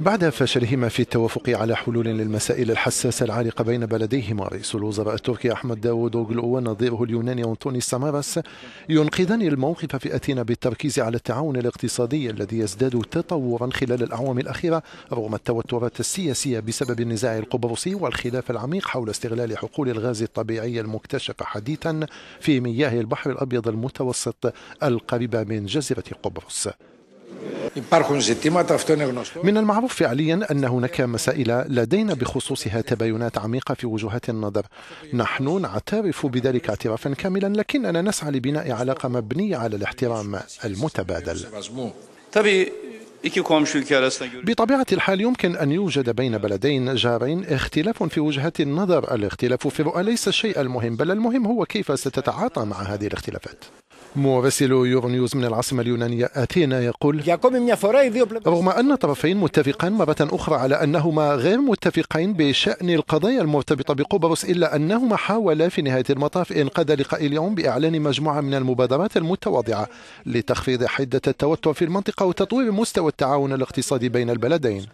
بعد فشلهما في التوافق على حلول للمسائل الحساسة العالقة بين بلديهما رئيس الوزراء التركي أحمد أوغلو ونظيره اليوناني أنطوني ساماراس ينقذان الموقف في أثينا بالتركيز على التعاون الاقتصادي الذي يزداد تطورا خلال الأعوام الأخيرة رغم التوترات السياسية بسبب النزاع القبرصي والخلاف العميق حول استغلال حقول الغاز الطبيعي المكتشفة حديثا في مياه البحر الأبيض المتوسط القريبة من جزيرة قبرص من المعروف فعليا أن هناك مسائل لدينا بخصوصها تباينات عميقة في وجهات النظر نحن نعترف بذلك اعترافا كاملا لكننا نسعى لبناء علاقة مبنية على الاحترام المتبادل بطبيعة الحال يمكن أن يوجد بين بلدين جارين اختلاف في وجهات النظر الاختلاف في الرؤى ليس الشيء المهم بل المهم هو كيف ستتعاطى مع هذه الاختلافات مراسل نيوز من العاصمة اليونانية أثينا يقول رغم أن الطرفين متفقان مرة أخرى على أنهما غير متفقين بشأن القضايا المرتبطة بقبرص إلا أنهما حاولا في نهاية المطاف إنقاذ لقاء اليوم بإعلان مجموعة من المبادرات المتواضعة لتخفيض حدة التوتر في المنطقة وتطوير مستوى التعاون الاقتصادي بين البلدين